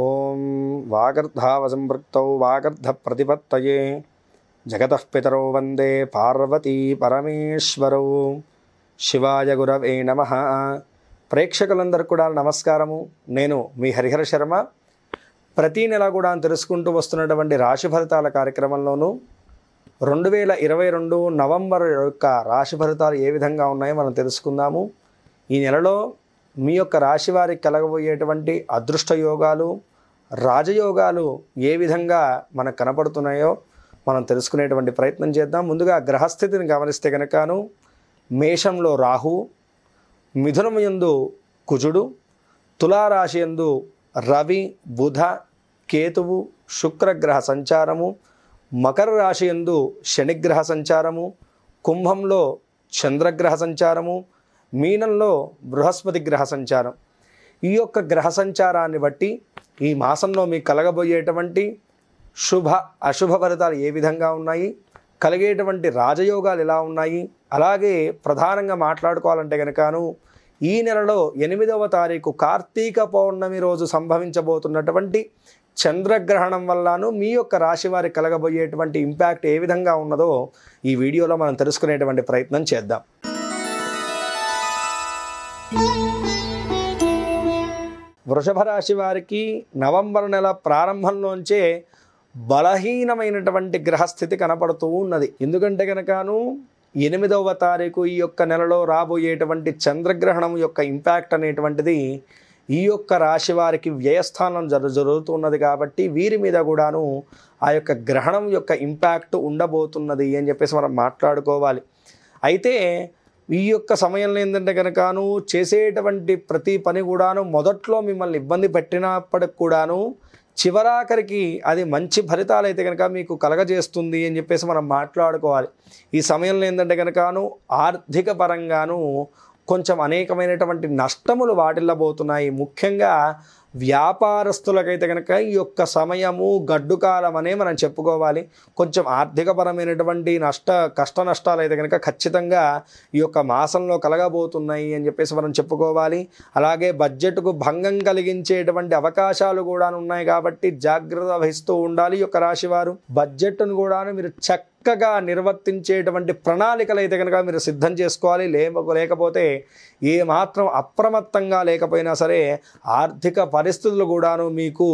ఓం వాగర్ధావసంపృక్తౌ ప్రతిపత్తయే జగతః పితరో వందే పార్వతీ పరమేశ్వరౌ శివాయ గురవే నమ ప్రేక్షకులందరికీ కూడా నమస్కారము నేను మీ హరిహర శర్మ ప్రతీ నెల కూడా తెలుసుకుంటూ వస్తున్నటువంటి రాశి ఫలితాల కార్యక్రమంలోనూ రెండు వేల ఇరవై రెండు నవంబర్ యొక్క రాశి ఫలితాలు ఏ విధంగా ఉన్నాయో మనం తెలుసుకుందాము ఈ నెలలో మీ యొక్క రాశి వారికి కలగబోయేటువంటి అదృష్ట యోగాలు రాజయోగాలు ఏ విధంగా మనకు కనపడుతున్నాయో మనం తెలుసుకునేటువంటి ప్రయత్నం చేద్దాం ముందుగా గ్రహస్థితిని గమనిస్తే కనుకను మేషంలో రాహు ఎందు కుజుడు తులారాశి ఎందు రవి బుధ కేతువు శుక్రగ్రహ సంచారము మకర రాశి ఎందు శనిగ్రహ సంచారము కుంభంలో చంద్రగ్రహ సంచారము మీనంలో బృహస్పతి గ్రహ సంచారం ఈ యొక్క గ్రహ సంచారాన్ని బట్టి ఈ మాసంలో మీకు కలగబోయేటువంటి శుభ అశుభ ఫలితాలు ఏ విధంగా ఉన్నాయి కలిగేటువంటి రాజయోగాలు ఎలా ఉన్నాయి అలాగే ప్రధానంగా మాట్లాడుకోవాలంటే కనుకను ఈ నెలలో ఎనిమిదవ తారీఖు కార్తీక పౌర్ణమి రోజు సంభవించబోతున్నటువంటి చంద్రగ్రహణం వల్లను మీ యొక్క రాశి వారి కలగబోయేటువంటి ఇంపాక్ట్ ఏ విధంగా ఉన్నదో ఈ వీడియోలో మనం తెలుసుకునేటువంటి ప్రయత్నం చేద్దాం వృషభ రాశి వారికి నవంబర్ నెల ప్రారంభంలోంచే బలహీనమైనటువంటి గ్రహస్థితి కనపడుతూ ఉన్నది ఎందుకంటే కనుకను ఎనిమిదవ తారీఖు ఈ యొక్క నెలలో రాబోయేటువంటి చంద్రగ్రహణం యొక్క ఇంపాక్ట్ అనేటువంటిది ఈ యొక్క రాశి వారికి వ్యయస్థానం జరు జరుగుతున్నది కాబట్టి వీరి మీద కూడాను ఆ యొక్క గ్రహణం యొక్క ఇంపాక్ట్ ఉండబోతున్నది అని చెప్పేసి మనం మాట్లాడుకోవాలి అయితే ఈ యొక్క సమయంలో ఏంటంటే కనుకను చేసేటువంటి ప్రతి పని కూడాను మొదట్లో మిమ్మల్ని ఇబ్బంది పెట్టినప్పటికి కూడాను చివరాఖరికి అది మంచి ఫలితాలు అయితే కనుక మీకు కలగజేస్తుంది అని చెప్పేసి మనం మాట్లాడుకోవాలి ఈ సమయంలో ఏంటంటే కనుకను ఆర్థిక పరంగాను కొంచెం అనేకమైనటువంటి నష్టములు వాటిల్లబోతున్నాయి ముఖ్యంగా వ్యాపారస్తులకైతే కనుక ఈ యొక్క సమయము గడ్డుకాలం అనే మనం చెప్పుకోవాలి కొంచెం ఆర్థికపరమైనటువంటి నష్ట కష్ట నష్టాలు అయితే కనుక ఖచ్చితంగా ఈ యొక్క మాసంలో కలగబోతున్నాయి అని చెప్పేసి మనం చెప్పుకోవాలి అలాగే బడ్జెట్కు భంగం కలిగించేటువంటి అవకాశాలు కూడా ఉన్నాయి కాబట్టి జాగ్రత్త వహిస్తూ ఉండాలి ఈ యొక్క రాశివారు బడ్జెట్ను కూడా మీరు చక్ చక్కగా నిర్వర్తించేటువంటి ప్రణాళికలు అయితే కనుక మీరు సిద్ధం చేసుకోవాలి లేకపోతే ఏ మాత్రం అప్రమత్తంగా లేకపోయినా సరే ఆర్థిక పరిస్థితులు కూడాను మీకు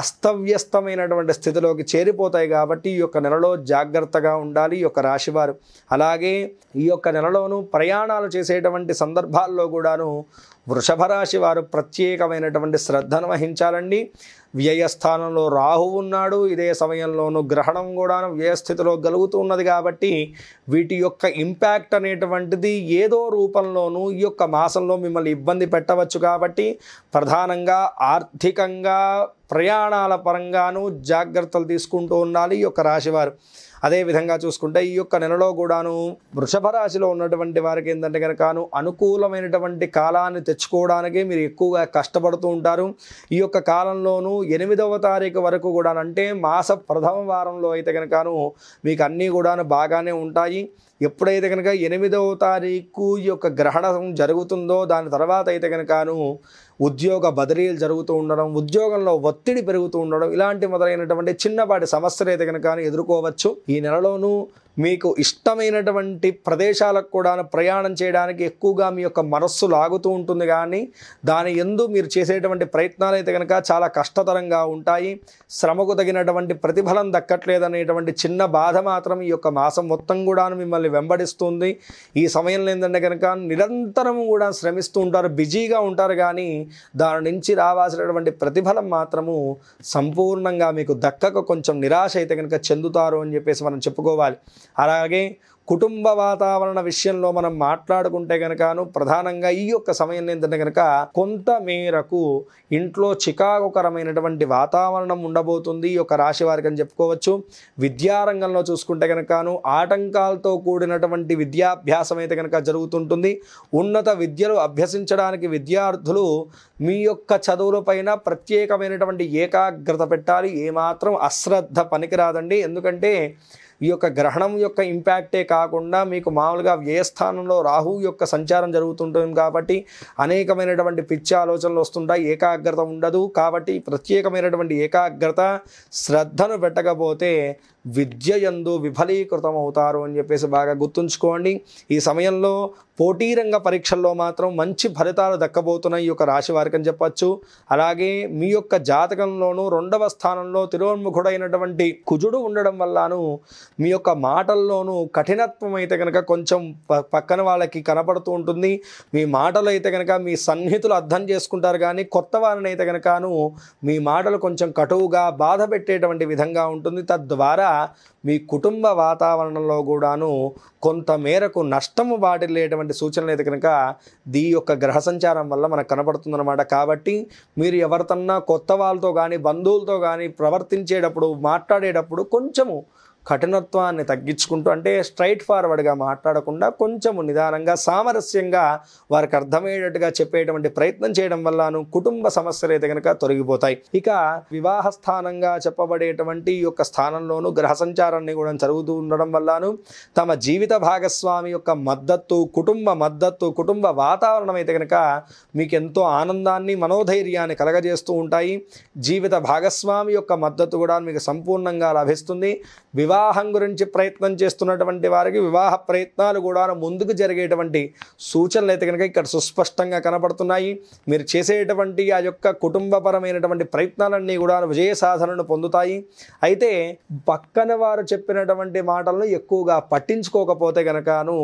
అస్తవ్యస్తమైనటువంటి స్థితిలోకి చేరిపోతాయి కాబట్టి ఈ యొక్క నెలలో జాగ్రత్తగా ఉండాలి ఈ యొక్క రాశివారు అలాగే ఈ యొక్క నెలలోనూ ప్రయాణాలు చేసేటువంటి సందర్భాల్లో కూడాను వృషభ రాశి వారు ప్రత్యేకమైనటువంటి శ్రద్ధను వహించాలండి వ్యయస్థానంలో రాహు ఉన్నాడు ఇదే సమయంలోనూ గ్రహణం కూడా వ్యయస్థితిలో గలుగుతూ ఉన్నది కాబట్టి వీటి యొక్క ఇంపాక్ట్ అనేటువంటిది ఏదో రూపంలోనూ ఈ యొక్క మాసంలో మిమ్మల్ని ఇబ్బంది పెట్టవచ్చు కాబట్టి ప్రధానంగా ఆర్థికంగా ప్రయాణాల పరంగాను జాగ్రత్తలు తీసుకుంటూ ఉండాలి ఈ యొక్క రాశివారు అదేవిధంగా చూసుకుంటే ఈ యొక్క నెలలో కూడాను వృషభ రాశిలో ఉన్నటువంటి వారికి ఏంటంటే కనుక అనుకూలమైనటువంటి కాలాన్ని తెచ్చు తెచ్చుకోవడానికే మీరు ఎక్కువగా కష్టపడుతూ ఉంటారు ఈ యొక్క కాలంలోనూ ఎనిమిదవ తారీఖు వరకు కూడా అంటే మాస ప్రథమ వారంలో అయితే కనుకను మీకు అన్నీ కూడా బాగానే ఉంటాయి ఎప్పుడైతే కనుక ఎనిమిదవ తారీఖు యొక్క గ్రహణం జరుగుతుందో దాని తర్వాత అయితే కనుకను ఉద్యోగ బదిలీలు జరుగుతూ ఉండడం ఉద్యోగంలో ఒత్తిడి పెరుగుతూ ఉండడం ఇలాంటి మొదలైనటువంటి చిన్నపాటి సమస్యలు అయితే కనుక ఎదుర్కోవచ్చు ఈ నెలలోనూ మీకు ఇష్టమైనటువంటి ప్రదేశాలకు కూడా ప్రయాణం చేయడానికి ఎక్కువగా మీ యొక్క మనస్సు లాగుతూ ఉంటుంది కానీ దాని ఎందు మీరు చేసేటువంటి ప్రయత్నాలు అయితే కనుక చాలా కష్టతరంగా ఉంటాయి శ్రమకు తగినటువంటి ప్రతిఫలం దక్కట్లేదనేటువంటి చిన్న బాధ మాత్రం ఈ యొక్క మాసం మొత్తం కూడా మిమ్మల్ని మిమ్మల్ని వెంబడిస్తుంది ఈ సమయంలో ఏంటంటే కనుక నిరంతరం కూడా శ్రమిస్తూ ఉంటారు బిజీగా ఉంటారు కానీ దాని నుంచి రావాల్సినటువంటి ప్రతిఫలం మాత్రము సంపూర్ణంగా మీకు దక్కక కొంచెం నిరాశ అయితే కనుక చెందుతారు అని చెప్పేసి మనం చెప్పుకోవాలి అలాగే కుటుంబ వాతావరణ విషయంలో మనం మాట్లాడుకుంటే కనుకను ప్రధానంగా ఈ యొక్క సమయం ఏంటంటే కనుక కొంత మేరకు ఇంట్లో చికాకుకరమైనటువంటి వాతావరణం ఉండబోతుంది ఈ యొక్క రాశి వారికి అని చెప్పుకోవచ్చు విద్యారంగంలో చూసుకుంటే కనుకను ఆటంకాలతో కూడినటువంటి విద్యాభ్యాసం అయితే కనుక జరుగుతుంటుంది ఉన్నత విద్యలు అభ్యసించడానికి విద్యార్థులు మీ యొక్క చదువులపైన ప్రత్యేకమైనటువంటి ఏకాగ్రత పెట్టాలి ఏమాత్రం అశ్రద్ధ పనికిరాదండి ఎందుకంటే ఈ యొక్క గ్రహణం యొక్క ఇంపాక్టే కాకుండా మీకు మామూలుగా వ్యయస్థానంలో రాహు యొక్క సంచారం జరుగుతుంటుంది కాబట్టి అనేకమైనటువంటి పిచ్చి ఆలోచనలు వస్తుంటాయి ఏకాగ్రత ఉండదు కాబట్టి ప్రత్యేకమైనటువంటి ఏకాగ్రత శ్రద్ధను పెట్టకపోతే విద్య ఎందు విఫలీకృతం అవుతారు అని చెప్పేసి బాగా గుర్తుంచుకోండి ఈ సమయంలో పోటీ రంగ పరీక్షల్లో మాత్రం మంచి ఫలితాలు దక్కబోతున్నాయి ఈ యొక్క రాశి వారికి అని చెప్పచ్చు అలాగే మీ యొక్క జాతకంలోనూ రెండవ స్థానంలో తిరువన్ముఖుడైనటువంటి కుజుడు ఉండడం వల్లను మీ యొక్క మాటల్లోనూ కఠినత్వం అయితే కనుక కొంచెం పక్కన వాళ్ళకి కనపడుతూ ఉంటుంది మీ మాటలు అయితే కనుక మీ సన్నిహితులు అర్థం చేసుకుంటారు కానీ కొత్త వారిని అయితే కనుకను మీ మాటలు కొంచెం కటువుగా బాధ పెట్టేటువంటి విధంగా ఉంటుంది తద్వారా కాకుండా మీ కుటుంబ వాతావరణంలో కూడాను కొంతమేరకు నష్టము వాటిల్లేటువంటి సూచనలు అయితే కనుక దీ యొక్క గ్రహ సంచారం వల్ల మనకు కనబడుతుందన్నమాట కాబట్టి మీరు ఎవరితన్నా కొత్త వాళ్ళతో కానీ బంధువులతో కానీ ప్రవర్తించేటప్పుడు మాట్లాడేటప్పుడు కొంచెము కఠినత్వాన్ని తగ్గించుకుంటూ అంటే స్ట్రైట్ ఫార్వర్డ్గా మాట్లాడకుండా కొంచెము నిదానంగా సామరస్యంగా వారికి అర్థమయ్యేటట్టుగా చెప్పేటువంటి ప్రయత్నం చేయడం వల్లను కుటుంబ సమస్యలు అయితే కనుక తొలగిపోతాయి ఇక వివాహ స్థానంగా చెప్పబడేటువంటి ఈ యొక్క స్థానంలోనూ గ్రహ సంచారాన్ని కూడా జరుగుతూ ఉండడం వల్లను తమ జీవిత భాగస్వామి యొక్క మద్దతు కుటుంబ మద్దతు కుటుంబ వాతావరణం అయితే కనుక మీకు ఎంతో ఆనందాన్ని మనోధైర్యాన్ని కలగజేస్తూ ఉంటాయి జీవిత భాగస్వామి యొక్క మద్దతు కూడా మీకు సంపూర్ణంగా లభిస్తుంది వివాహ వివాహం గురించి ప్రయత్నం చేస్తున్నటువంటి వారికి వివాహ ప్రయత్నాలు కూడా ముందుకు జరిగేటువంటి సూచనలు అయితే కనుక ఇక్కడ సుస్పష్టంగా కనపడుతున్నాయి మీరు చేసేటువంటి ఆ యొక్క కుటుంబపరమైనటువంటి ప్రయత్నాలన్నీ కూడా విజయ సాధనను పొందుతాయి అయితే పక్కన వారు చెప్పినటువంటి మాటలను ఎక్కువగా పట్టించుకోకపోతే కనుకను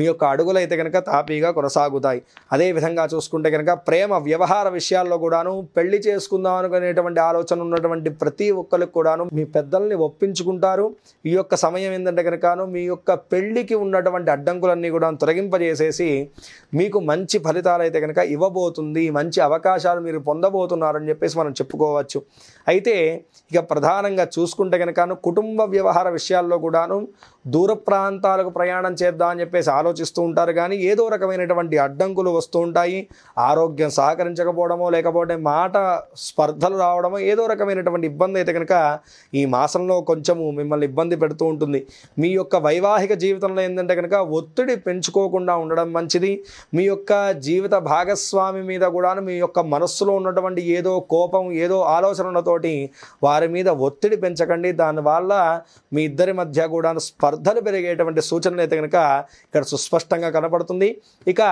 మీ యొక్క అడుగులైతే కనుక తాపీగా కొనసాగుతాయి అదేవిధంగా చూసుకుంటే కనుక ప్రేమ వ్యవహార విషయాల్లో కూడాను పెళ్లి చేసుకుందాం అనుకునేటువంటి ఆలోచన ఉన్నటువంటి ప్రతి ఒక్కరికి కూడాను మీ పెద్దల్ని ఒప్పించుకుంటారు ఈ యొక్క సమయం ఏంటంటే కనుకను మీ యొక్క పెళ్లికి ఉన్నటువంటి అడ్డంకులన్నీ కూడా తొలగింపజేసేసి మీకు మంచి ఫలితాలు అయితే కనుక ఇవ్వబోతుంది మంచి అవకాశాలు మీరు పొందబోతున్నారని చెప్పేసి మనం చెప్పుకోవచ్చు అయితే ఇక ప్రధానంగా చూసుకుంటే కనుకను కుటుంబ వ్యవహార విషయాల్లో కూడాను దూర ప్రాంతాలకు ప్రయాణం చేద్దాం అని చెప్పేసి ఆలోచిస్తూ ఉంటారు కానీ ఏదో రకమైనటువంటి అడ్డంకులు వస్తూ ఉంటాయి ఆరోగ్యం సహకరించకపోవడమో లేకపోతే మాట స్పర్ధలు రావడమో ఏదో రకమైనటువంటి ఇబ్బంది అయితే కనుక ఈ మాసంలో కొంచెము మిమ్మల్ని ఇబ్బంది పెడుతూ ఉంటుంది మీ యొక్క వైవాహిక జీవితంలో ఏంటంటే కనుక ఒత్తిడి పెంచుకోకుండా ఉండడం మంచిది మీ యొక్క జీవిత భాగస్వామి మీద కూడా మీ యొక్క మనస్సులో ఉన్నటువంటి ఏదో కోపం ఏదో ఆలోచనలతోటి వారి మీద ఒత్తిడి పెంచకండి దానివల్ల మీ ఇద్దరి మధ్య కూడా స్పర్ స్పర్ధలు పెరిగేటువంటి సూచనలు అయితే కనుక ఇక్కడ సుస్పష్టంగా కనపడుతుంది ఇక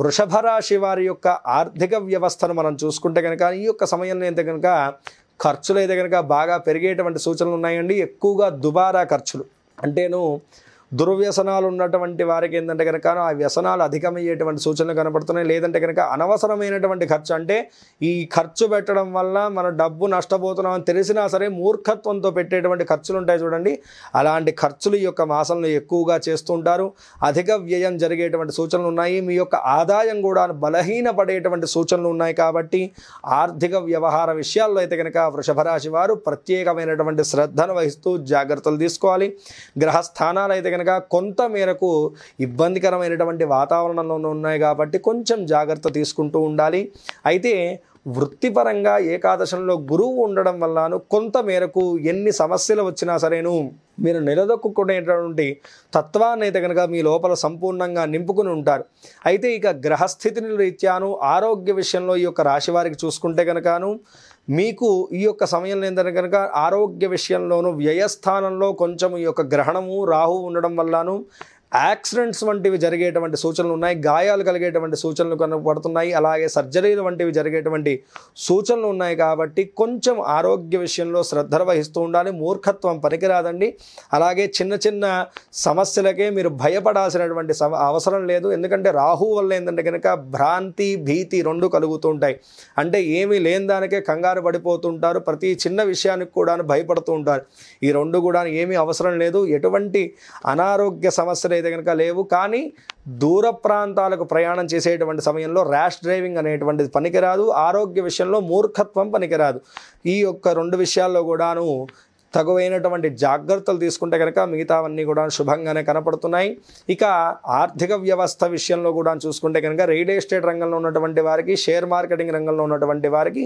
వృషభ రాశి వారి యొక్క ఆర్థిక వ్యవస్థను మనం చూసుకుంటే కనుక ఈ యొక్క సమయంలో అయితే కనుక ఖర్చులు అయితే కనుక బాగా పెరిగేటువంటి సూచనలు ఉన్నాయండి ఎక్కువగా దుబారా ఖర్చులు అంటేను దుర్వ్యసనాలు ఉన్నటువంటి వారికి ఏంటంటే కనుక ఆ వ్యసనాలు అధికమయ్యేటువంటి సూచనలు కనపడుతున్నాయి లేదంటే కనుక అనవసరమైనటువంటి ఖర్చు అంటే ఈ ఖర్చు పెట్టడం వల్ల మన డబ్బు నష్టపోతున్నామని తెలిసినా సరే మూర్ఖత్వంతో పెట్టేటువంటి ఖర్చులు ఉంటాయి చూడండి అలాంటి ఖర్చులు ఈ యొక్క మాసంలో ఎక్కువగా చేస్తుంటారు అధిక వ్యయం జరిగేటువంటి సూచనలు ఉన్నాయి మీ యొక్క ఆదాయం కూడా బలహీనపడేటువంటి సూచనలు ఉన్నాయి కాబట్టి ఆర్థిక వ్యవహార విషయాల్లో అయితే కనుక వృషభరాశి వారు ప్రత్యేకమైనటువంటి శ్రద్ధను వహిస్తూ జాగ్రత్తలు తీసుకోవాలి గ్రహస్థానాలు అయితే కనుక అనగా కొంత మేరకు ఇబ్బందికరమైనటువంటి వాతావరణంలో ఉన్నాయి కాబట్టి కొంచెం జాగ్రత్త తీసుకుంటూ ఉండాలి అయితే వృత్తిపరంగా ఏకాదశంలో గురువు ఉండడం వల్లను కొంత మేరకు ఎన్ని సమస్యలు వచ్చినా సరేను మీరు నిలదొక్కునేటటువంటి తత్వాన్ని అయితే కనుక మీ లోపల సంపూర్ణంగా నింపుకుని ఉంటారు అయితే ఇక గ్రహస్థితిని రీత్యాను ఆరోగ్య విషయంలో ఈ యొక్క రాశి వారికి చూసుకుంటే కనుకను మీకు ఈ యొక్క సమయంలో ఏంటంటే కనుక ఆరోగ్య విషయంలోనూ వ్యయస్థానంలో కొంచెం ఈ యొక్క గ్రహణము రాహు ఉండడం వల్లను యాక్సిడెంట్స్ వంటివి జరిగేటువంటి సూచనలు ఉన్నాయి గాయాలు కలిగేటువంటి సూచనలు కనపడుతున్నాయి అలాగే సర్జరీలు వంటివి జరిగేటువంటి సూచనలు ఉన్నాయి కాబట్టి కొంచెం ఆరోగ్య విషయంలో శ్రద్ధ వహిస్తూ ఉండాలి మూర్ఖత్వం పనికిరాదండి అలాగే చిన్న చిన్న సమస్యలకే మీరు భయపడాల్సినటువంటి అవసరం లేదు ఎందుకంటే రాహు వల్ల ఏంటంటే కనుక భ్రాంతి భీతి రెండు కలుగుతూ ఉంటాయి అంటే ఏమీ లేని దానికే కంగారు పడిపోతుంటారు ప్రతి చిన్న విషయానికి కూడా భయపడుతూ ఉంటారు ఈ రెండు కూడా ఏమీ అవసరం లేదు ఎటువంటి అనారోగ్య సమస్యలు అయితే కనుక లేవు కానీ దూర ప్రాంతాలకు ప్రయాణం చేసేటువంటి సమయంలో ర్యాష్ డ్రైవింగ్ అనేటువంటిది పనికిరాదు ఆరోగ్య విషయంలో మూర్ఖత్వం పనికిరాదు ఈ యొక్క రెండు విషయాల్లో కూడాను తగువైనటువంటి జాగ్రత్తలు తీసుకుంటే కనుక మిగతావన్నీ కూడా శుభంగానే కనపడుతున్నాయి ఇక ఆర్థిక వ్యవస్థ విషయంలో కూడా చూసుకుంటే కనుక రియల్ ఎస్టేట్ రంగంలో ఉన్నటువంటి వారికి షేర్ మార్కెటింగ్ రంగంలో ఉన్నటువంటి వారికి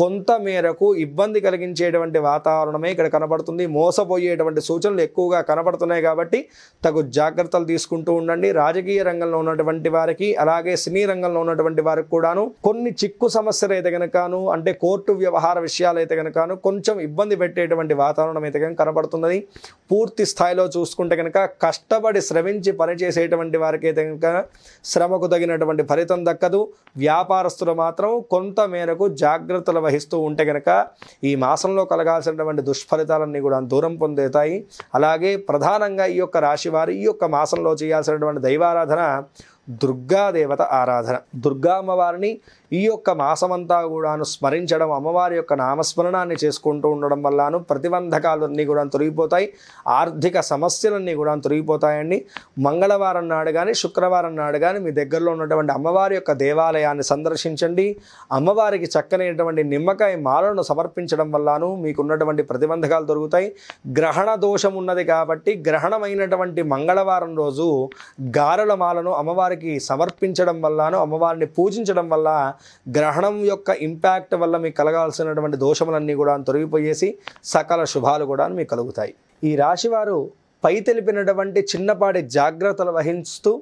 కొంత మేరకు ఇబ్బంది కలిగించేటువంటి వాతావరణమే ఇక్కడ కనబడుతుంది మోసపోయేటువంటి సూచనలు ఎక్కువగా కనబడుతున్నాయి కాబట్టి తగు జాగ్రత్తలు తీసుకుంటూ ఉండండి రాజకీయ రంగంలో ఉన్నటువంటి వారికి అలాగే సినీ రంగంలో ఉన్నటువంటి వారికి కూడాను కొన్ని చిక్కు సమస్యలు అయితే కనుకను అంటే కోర్టు వ్యవహార విషయాలు అయితే కనుకను కొంచెం ఇబ్బంది పెట్టేటువంటి వాతావరణం వాతావరణం అయితే కనబడుతున్నది పూర్తి స్థాయిలో చూసుకుంటే కనుక కష్టపడి శ్రమించి పనిచేసేటువంటి వారికి అయితే కనుక శ్రమకు తగినటువంటి ఫలితం దక్కదు వ్యాపారస్తులు మాత్రం కొంత మేరకు జాగ్రత్తలు వహిస్తూ ఉంటే కనుక ఈ మాసంలో కలగాల్సినటువంటి దుష్ఫలితాలన్నీ కూడా దూరం పొందుతాయి అలాగే ప్రధానంగా ఈ యొక్క రాశి వారు ఈ యొక్క మాసంలో చేయాల్సినటువంటి దైవారాధన దుర్గాదేవత ఆరాధన దుర్గా అమ్మవారిని ఈ యొక్క మాసమంతా కూడాను స్మరించడం అమ్మవారి యొక్క నామస్మరణాన్ని చేసుకుంటూ ఉండడం వల్లను ప్రతిబంధకాలన్నీ కూడా తొలగిపోతాయి ఆర్థిక సమస్యలన్నీ కూడా తొలగిపోతాయండి మంగళవారం నాడు కానీ శుక్రవారం నాడు కానీ మీ దగ్గరలో ఉన్నటువంటి అమ్మవారి యొక్క దేవాలయాన్ని సందర్శించండి అమ్మవారికి చక్కనైనటువంటి నిమ్మకాయ మాలను సమర్పించడం వల్లను మీకున్నటువంటి ప్రతిబంధకాలు దొరుకుతాయి గ్రహణ దోషం ఉన్నది కాబట్టి గ్రహణమైనటువంటి మంగళవారం రోజు గారెల మాలను అమ్మవారికి అమ్మవారికి సమర్పించడం వల్లనో అమ్మవారిని పూజించడం వల్ల గ్రహణం యొక్క ఇంపాక్ట్ వల్ల మీకు కలగాల్సినటువంటి దోషములన్నీ కూడా తొలగిపోయేసి సకల శుభాలు కూడా మీకు కలుగుతాయి ఈ రాశివారు పై తెలిపినటువంటి చిన్నపాటి జాగ్రత్తలు వహిస్తూ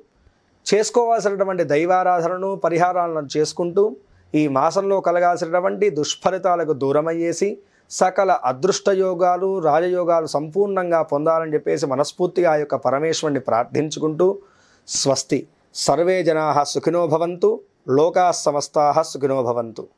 చేసుకోవాల్సినటువంటి దైవారాధనను పరిహారాలను చేసుకుంటూ ఈ మాసంలో కలగాల్సినటువంటి దుష్ఫలితాలకు దూరమయ్యేసి సకల అదృష్టయోగాలు రాజయోగాలు సంపూర్ణంగా పొందాలని చెప్పేసి మనస్ఫూర్తిగా ఆ యొక్క పరమేశ్వరుని ప్రార్థించుకుంటూ స్వస్తి सर्वे जनाः सुखिनो भवन्तु लोकाः समस्ताः सुखिनो भवन्तु